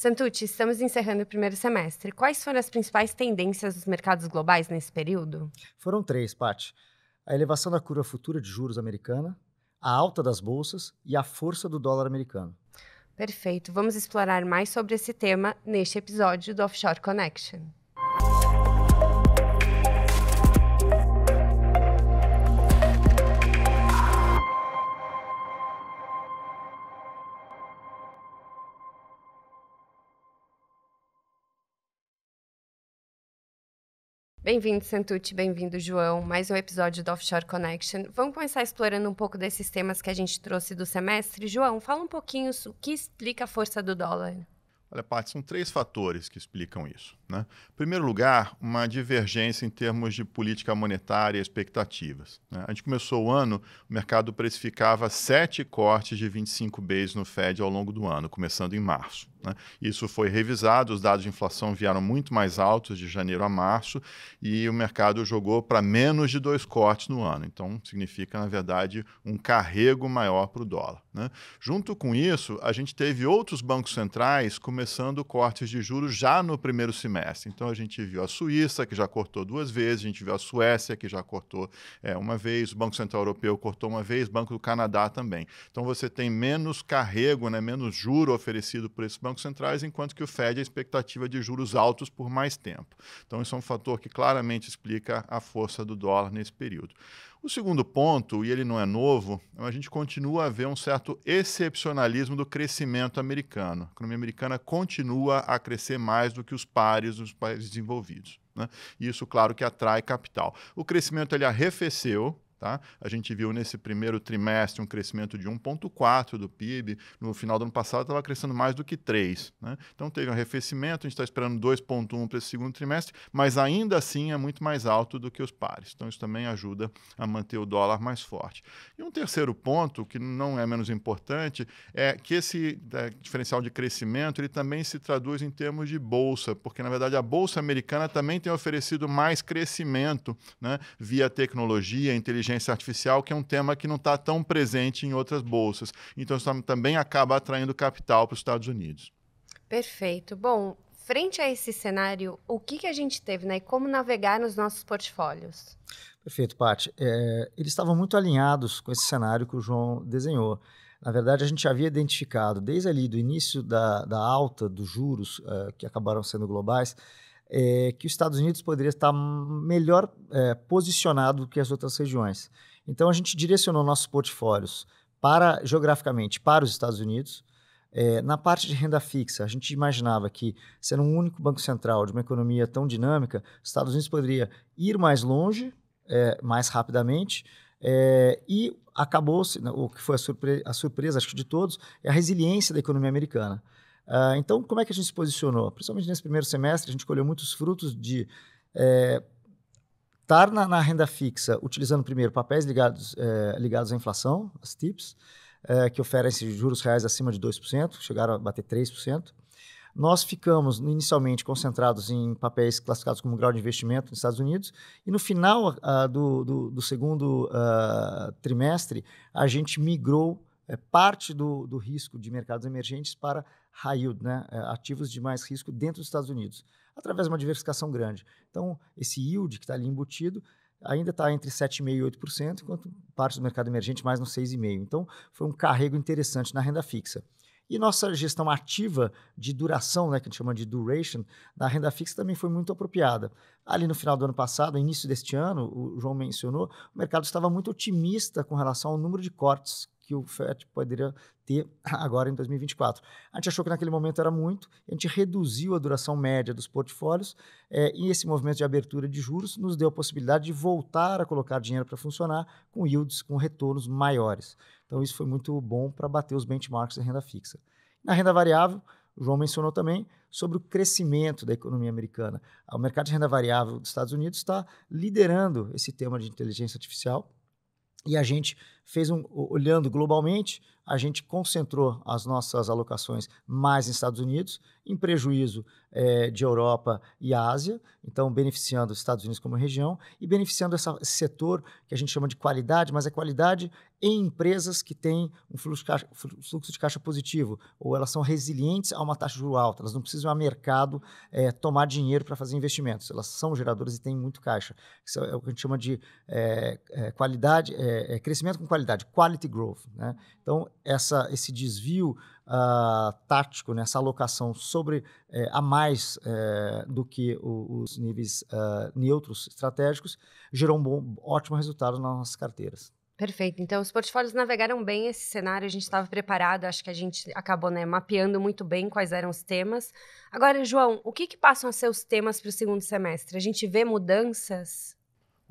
Santucci, estamos encerrando o primeiro semestre. Quais foram as principais tendências dos mercados globais nesse período? Foram três, Paty. A elevação da curva futura de juros americana, a alta das bolsas e a força do dólar americano. Perfeito. Vamos explorar mais sobre esse tema neste episódio do Offshore Connection. Bem-vindo, Santucci, bem-vindo, João. Mais um episódio do Offshore Connection. Vamos começar explorando um pouco desses temas que a gente trouxe do semestre. João, fala um pouquinho o que explica a força do dólar. Olha, Paty, são três fatores que explicam isso. Né? Em primeiro lugar, uma divergência em termos de política monetária e expectativas. Né? A gente começou o ano, o mercado precificava sete cortes de 25 Bs no Fed ao longo do ano, começando em março. Né? Isso foi revisado, os dados de inflação vieram muito mais altos de janeiro a março e o mercado jogou para menos de dois cortes no ano. Então, significa, na verdade, um carrego maior para o dólar. Né? Junto com isso, a gente teve outros bancos centrais começando cortes de juros já no primeiro semestre então a gente viu a Suíça, que já cortou duas vezes, a gente viu a Suécia, que já cortou é, uma vez, o Banco Central Europeu cortou uma vez, o Banco do Canadá também. Então você tem menos carrego, né, menos juro oferecido por esses bancos centrais, enquanto que o Fed é a expectativa de juros altos por mais tempo. Então isso é um fator que claramente explica a força do dólar nesse período. O segundo ponto, e ele não é novo, é a gente continua a ver um certo excepcionalismo do crescimento americano. A economia americana continua a crescer mais do que os pares nos países desenvolvidos. Né? Isso, claro, que atrai capital. O crescimento ele arrefeceu, Tá? A gente viu nesse primeiro trimestre um crescimento de 1,4% do PIB, no final do ano passado estava crescendo mais do que 3%. Né? Então teve um arrefecimento, a gente está esperando 2,1% para esse segundo trimestre, mas ainda assim é muito mais alto do que os pares. Então isso também ajuda a manter o dólar mais forte. E um terceiro ponto, que não é menos importante, é que esse é, diferencial de crescimento ele também se traduz em termos de bolsa, porque na verdade a bolsa americana também tem oferecido mais crescimento né? via tecnologia, inteligência inteligência artificial, que é um tema que não está tão presente em outras bolsas. Então, isso também acaba atraindo capital para os Estados Unidos. Perfeito. Bom, frente a esse cenário, o que, que a gente teve né? e como navegar nos nossos portfólios? Perfeito, Paty. É, eles estavam muito alinhados com esse cenário que o João desenhou. Na verdade, a gente havia identificado, desde ali do início da, da alta dos juros, uh, que acabaram sendo globais, é, que os Estados Unidos poderia estar melhor é, posicionado do que as outras regiões. Então a gente direcionou nossos portfólios para geograficamente para os Estados Unidos. É, na parte de renda fixa, a gente imaginava que, sendo um único banco central de uma economia tão dinâmica, os Estados Unidos poderia ir mais longe, é, mais rapidamente, é, e acabou-se, o que foi a, surpre a surpresa, acho que de todos, é a resiliência da economia americana. Ah, então, como é que a gente se posicionou? Principalmente nesse primeiro semestre, a gente colheu muitos frutos de é, estar na, na, renda fixa, utilizando primeiro papéis ligados, é, ligados à inflação, as TIPS, é, que oferecem juros reais acima de 2%, chegaram a bater 3%. Nós ficamos inicialmente concentrados em papéis classificados como grau de investimento nos Estados Unidos, e no final uh, do, do, do, segundo uh, trimestre, a gente migrou é, parte do, do risco de mercados emergentes para high yield, né? É, ativos de mais risco dentro dos Estados Unidos, através de uma diversificação grande. Então, esse yield que está ali embutido ainda está entre 7,5% e 8%, enquanto parte do mercado emergente mais no 6,5%. Então, foi um carrego interessante na renda fixa. E nossa gestão ativa de duração, né, que a gente chama de duration, na renda fixa também foi muito apropriada. Ali no final do ano passado, início deste ano, o João mencionou, o mercado estava muito otimista com relação ao número de cortes que o FET poderia ter agora em 2024. A gente achou que naquele momento era muito, a gente reduziu a duração média dos portfólios é, e esse movimento de abertura de juros nos deu a possibilidade de voltar a colocar dinheiro para funcionar com yields, com retornos maiores. Então isso foi muito bom para bater os benchmarks da renda fixa. Na renda variável, o João mencionou também sobre o crescimento da economia americana. O mercado de renda variável dos Estados Unidos está liderando esse tema de inteligência artificial e a gente fez um, olhando globalmente, a gente concentrou as nossas alocações mais em Estados Unidos, em prejuízo é, de Europa e Ásia, então beneficiando os Estados Unidos como região e beneficiando essa, esse setor que a gente chama de qualidade, mas é qualidade em empresas que têm um fluxo de, caixa, fluxo de caixa positivo, ou elas são resilientes a uma taxa de juros alta, elas não precisam a mercado é, tomar dinheiro para fazer investimentos, elas são geradoras e têm muito caixa. Isso é o que a gente chama de é, é qualidade, é, é crescimento com qualidade, quality growth. Né? Então, essa, esse desvio uh, tático, nessa né, alocação sobre eh, a mais eh, do que o, os níveis uh, neutros estratégicos, gerou um bom, ótimo resultado nas nossas carteiras. Perfeito. Então, os portfólios navegaram bem esse cenário, a gente estava preparado, acho que a gente acabou né, mapeando muito bem quais eram os temas. Agora, João, o que, que passam a ser os temas para o segundo semestre? A gente vê mudanças?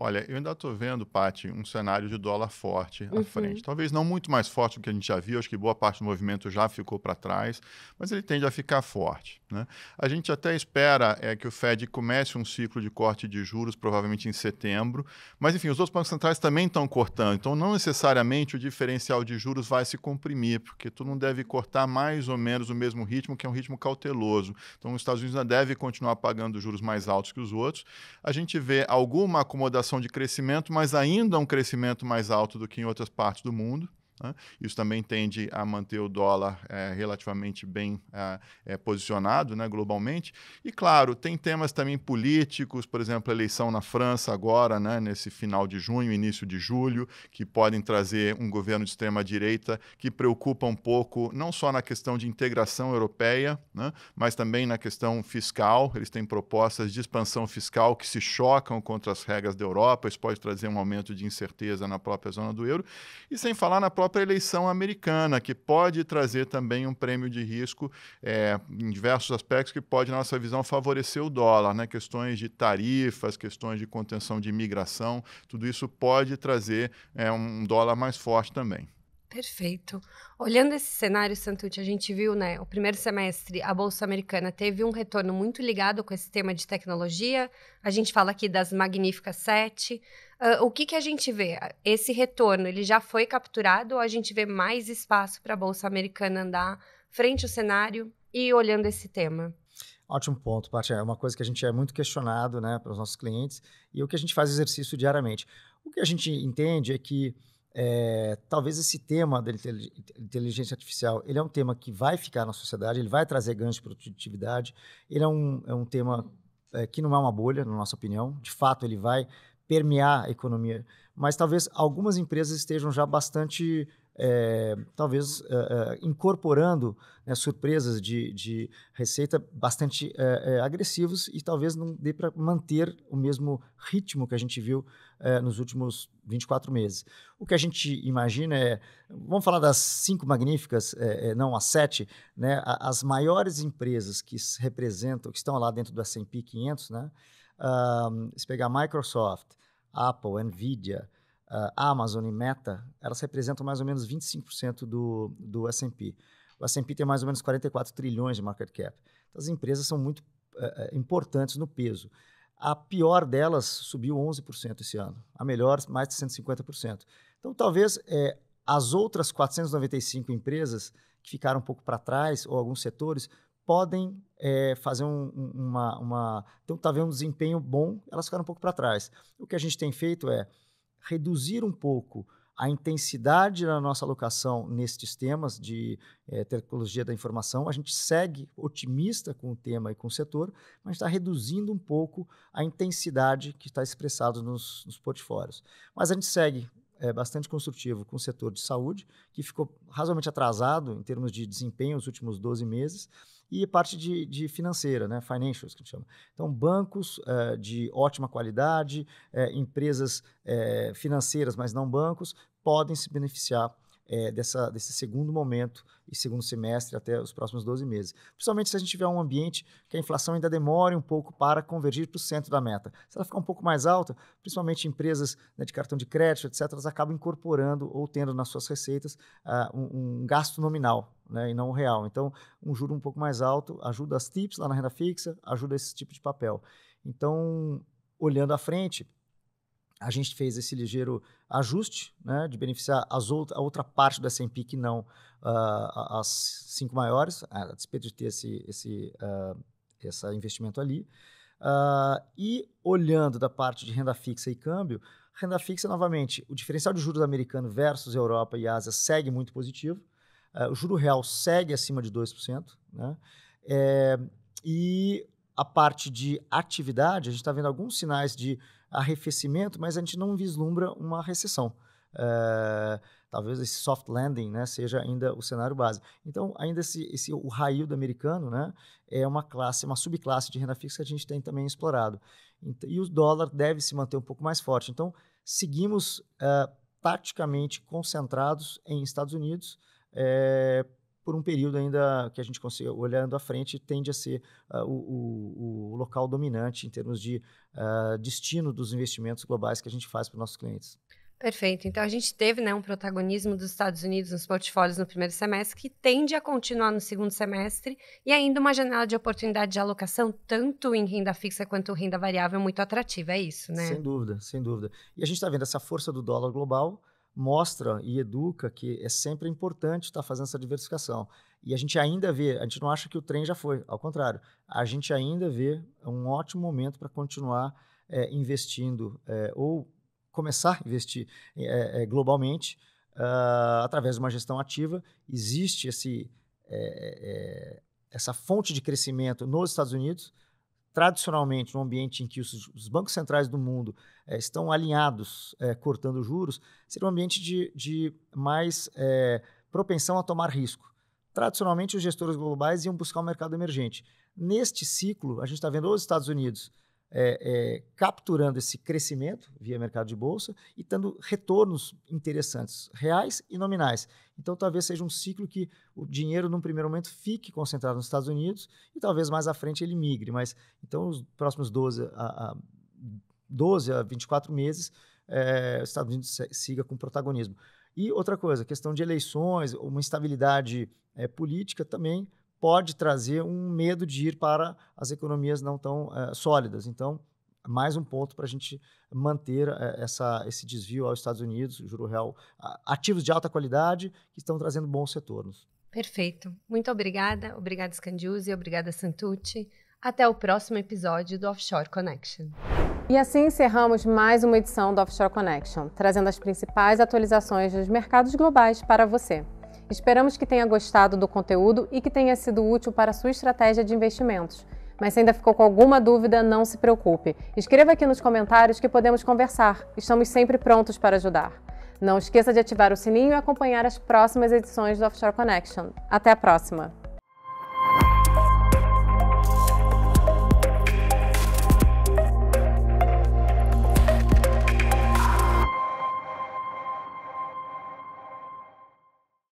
Olha, eu ainda estou vendo, Pati, um cenário de dólar forte uhum. à frente. Talvez não muito mais forte do que a gente já viu, acho que boa parte do movimento já ficou para trás, mas ele tende a ficar forte. Né? A gente até espera é, que o Fed comece um ciclo de corte de juros, provavelmente em setembro, mas enfim, os outros bancos centrais também estão cortando, então não necessariamente o diferencial de juros vai se comprimir, porque tu não deve cortar mais ou menos o mesmo ritmo, que é um ritmo cauteloso. Então os Estados Unidos ainda deve continuar pagando juros mais altos que os outros. A gente vê alguma acomodação aceleração de crescimento, mas ainda é um crescimento mais alto do que em outras partes do mundo. Né? Isso também tende a manter o dólar é, relativamente bem é, é, posicionado né, globalmente. E, claro, tem temas também políticos, por exemplo, a eleição na França agora, né, nesse final de junho, início de julho, que podem trazer um governo de extrema-direita que preocupa um pouco, não só na questão de integração europeia, né, mas também na questão fiscal. Eles têm propostas de expansão fiscal que se chocam contra as regras da Europa. Isso pode trazer um aumento de incerteza na própria zona do euro. E sem falar na própria própria eleição americana, que pode trazer também um prêmio de risco é, em diversos aspectos que pode, na nossa visão, favorecer o dólar, né? questões de tarifas, questões de contenção de imigração, tudo isso pode trazer é, um dólar mais forte também. Perfeito. Olhando esse cenário, Santucci, a gente viu, né, o primeiro semestre, a Bolsa Americana teve um retorno muito ligado com esse tema de tecnologia. A gente fala aqui das Magníficas Sete, Uh, o que, que a gente vê? Esse retorno, ele já foi capturado ou a gente vê mais espaço para a Bolsa Americana andar frente ao cenário e olhando esse tema? Ótimo ponto, Paty. É uma coisa que a gente é muito questionado né, os nossos clientes e o que a gente faz exercício diariamente. O que a gente entende é que é, talvez esse tema da inteligência artificial, ele é um tema que vai ficar na sociedade, ele vai trazer ganhos de produtividade, ele é um, é um tema é, que não é uma bolha, na nossa opinião. De fato, ele vai permear a economia. Mas talvez algumas empresas estejam já bastante, é, talvez, é, incorporando né, surpresas de, de, receita bastante é, agressivos e talvez não dê para manter o mesmo ritmo que a gente viu nos últimos 24 meses. O que a gente imagina é, vamos falar das cinco magníficas, não as sete, né, as maiores empresas que representam, que estão lá dentro do S&P 500, né, um, se pegar Microsoft, Apple, Nvidia, uh, Amazon e Meta, elas representam mais ou menos 25% do, do S&P. O S&P tem mais ou menos 44 trilhões de market cap. Então, as empresas são muito uh, importantes no peso. A pior delas subiu 11% esse ano. A melhor, mais de 150%. Então, talvez é, as outras 495 empresas que ficaram um pouco para trás, ou alguns setores, podem é, fazer um, uma, uma. Então, tá vendo um desempenho bom, elas ficaram um pouco para trás. O que a gente tem feito é reduzir um pouco a intensidade da nossa alocação nestes temas de é, tecnologia da informação. A gente segue otimista com o tema e com o setor, mas está reduzindo um pouco a intensidade que está expressado nos, nos portfólios. Mas a gente segue é, bastante construtivo com o setor de saúde, que ficou razoavelmente atrasado em termos de desempenho nos últimos 12 meses e parte de, de financeira, né? financials, que a gente chama. Então, bancos eh, de ótima qualidade, eh, empresas eh, financeiras, mas não bancos, podem se beneficiar é, dessa, desse segundo momento e segundo semestre até os próximos 12 meses. Principalmente se a gente tiver um ambiente que a inflação ainda demore um pouco para convergir para o centro da meta. Se ela ficar um pouco mais alta, principalmente empresas né, de cartão de crédito, etc., elas acabam incorporando ou tendo nas suas receitas uh, um, um gasto nominal, né, e não o real. Então, um juro um pouco mais alto ajuda as TIPS lá na renda fixa, ajuda esse tipo de papel. Então, olhando à frente, a gente fez esse ligeiro ajuste né, de beneficiar as outra a outra parte do S&P que não uh, as cinco maiores, a despeito de ter esse, esse, uh, investimento ali. Uh, e olhando da parte de renda fixa e câmbio, renda fixa, novamente, o diferencial de juros americano versus Europa e Ásia segue muito positivo. o juro real segue acima de 2%. Né? É, e a parte de atividade, a gente está vendo alguns sinais de arrefecimento, mas a gente não vislumbra uma recessão. É, talvez esse soft landing né, seja ainda o cenário base. Então, ainda esse, esse o raio do americano né, é uma classe, uma subclasse de renda fixa que a gente tem também explorado. E o dólar deve se manter um pouco mais forte. Então, seguimos é, eh, taticamente concentrados em Estados Unidos, é, por um período ainda que a gente consiga, olhando à frente, tende a ser uh, o, o, local dominante em termos de uh, destino dos investimentos globais que a gente faz para os nossos clientes. Perfeito. Então a gente teve né, um protagonismo dos Estados Unidos nos portfólios no primeiro semestre, que tende a continuar no segundo semestre, e ainda uma janela de oportunidade de alocação, tanto em renda fixa quanto renda variável, muito atrativa, é isso, né? Sem dúvida, sem dúvida. E a gente está vendo essa força do dólar global, mostra e educa que é sempre importante estar tá fazendo essa diversificação. E a gente ainda vê, a gente não acha que o trem já foi, ao contrário, a gente ainda vê um ótimo momento para continuar é, investindo é, ou começar a investir é, globalmente uh, através de uma gestão ativa. Existe esse, essa fonte de crescimento nos Estados Unidos tradicionalmente, num ambiente em que os, os bancos centrais do mundo é, estão alinhados, é, cortando juros, seria um ambiente de, de mais é, propensão a tomar risco. Tradicionalmente, os gestores globais iam buscar o um mercado emergente. Neste ciclo, a gente está vendo os Estados Unidos é, é, capturando esse crescimento via mercado de bolsa e tendo retornos interessantes, reais e nominais. Então, talvez seja um ciclo que o dinheiro, num primeiro momento, fique concentrado nos Estados Unidos e talvez mais à frente ele migre. Mas, então, os próximos 12 a, a, 12 a 24 meses, é, os Estados Unidos siga com protagonismo. E outra coisa, questão de eleições, uma instabilidade é, política também pode trazer um medo de ir para as economias não tão é, sólidas. Então, mais um ponto para a gente manter eh, essa, esse desvio aos Estados Unidos, juro real, ativos de alta qualidade que estão trazendo bons retornos. Perfeito. Muito obrigada. Obrigada, Scandiuzzi. Obrigada, Santucci. Até o próximo episódio do Offshore Connection. E assim encerramos mais uma edição do Offshore Connection, trazendo as principais atualizações dos mercados globais para você. Esperamos que tenha gostado do conteúdo e que tenha sido útil para a sua estratégia de investimentos. Mas se ainda ficou com alguma dúvida, não se preocupe. Escreva aqui nos comentários que podemos conversar. Estamos sempre prontos para ajudar. Não esqueça de ativar o sininho e acompanhar as próximas edições do Offshore Connection. Até a próxima!